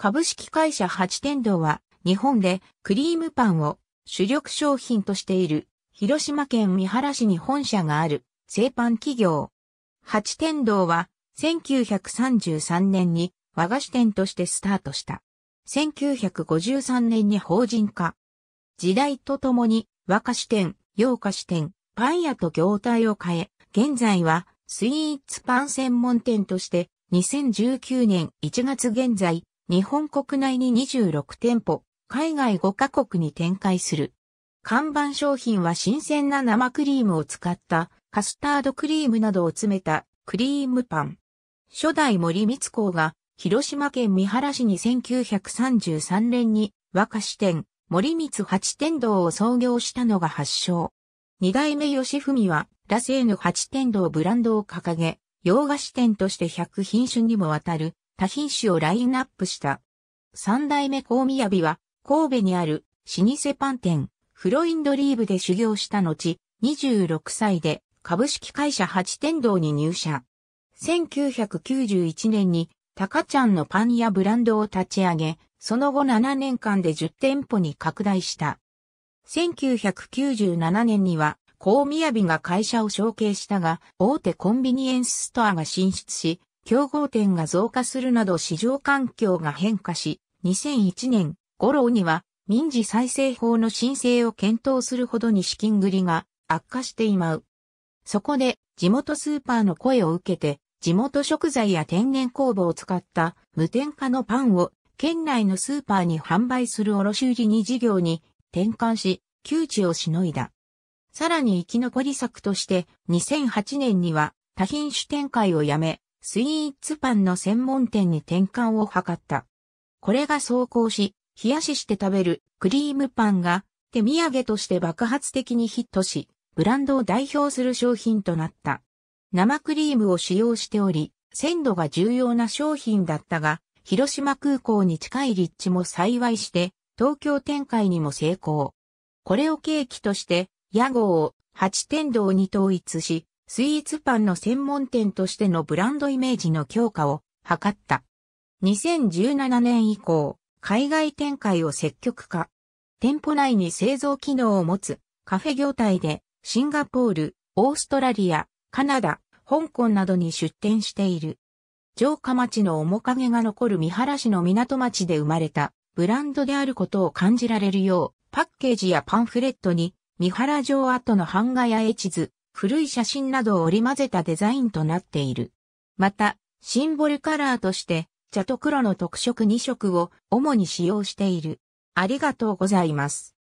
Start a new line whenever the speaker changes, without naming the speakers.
株式会社八天堂は、日本でクリームパンを主力商品としている、広島県三原市に本社がある、製パン企業。八天堂は、1933年に和菓子店としてスタートした。1953年に法人化。時代とともに和菓子店、洋菓子店、パン屋と業態を変え、現在はスイーツパン専門店として2019年1月現在日本国内に26店舗、海外5カ国に展開する。看板商品は新鮮な生クリームを使ったカスタードクリームなどを詰めたクリームパン。初代森光公が広島県三原市に1933年に和菓子店森光八天堂を創業したのが発祥。二代目吉文はラセーヌ八天堂ブランドを掲げ、洋菓子店として100品種にもわたる多品種をラインナップした。三代目高宮美は、神戸にある老舗パン店、フロインドリーブで修行した後、26歳で株式会社八天堂に入社。1991年に、タカちゃんのパンやブランドを立ち上げ、その後7年間で10店舗に拡大した。1997年には、高宮美が会社を承継したが、大手コンビニエンスストアが進出し、競合店が増加するなど市場環境が変化し、2001年頃には民事再生法の申請を検討するほどに資金繰りが悪化していまう。そこで地元スーパーの声を受けて地元食材や天然酵母を使った無添加のパンを県内のスーパーに販売する卸売2事業に転換し、窮地をしのいだ。さらに生き残り策として2008年には多品種展開をやめ、スイーツパンの専門店に転換を図った。これが走行し、冷やしして食べるクリームパンが手土産として爆発的にヒットし、ブランドを代表する商品となった。生クリームを使用しており、鮮度が重要な商品だったが、広島空港に近い立地も幸いして、東京展開にも成功。これを契機として、屋号を八天堂に統一し、スイーツパンの専門店としてのブランドイメージの強化を図った。2017年以降、海外展開を積極化。店舗内に製造機能を持つカフェ業態でシンガポール、オーストラリア、カナダ、香港などに出店している。城下町の面影が残る三原市の港町で生まれたブランドであることを感じられるよう、パッケージやパンフレットに、三原城跡の版画や絵地図、古い写真などを織り交ぜたデザインとなっている。また、シンボルカラーとして、茶と黒の特色2色を主に使用している。ありがとうございます。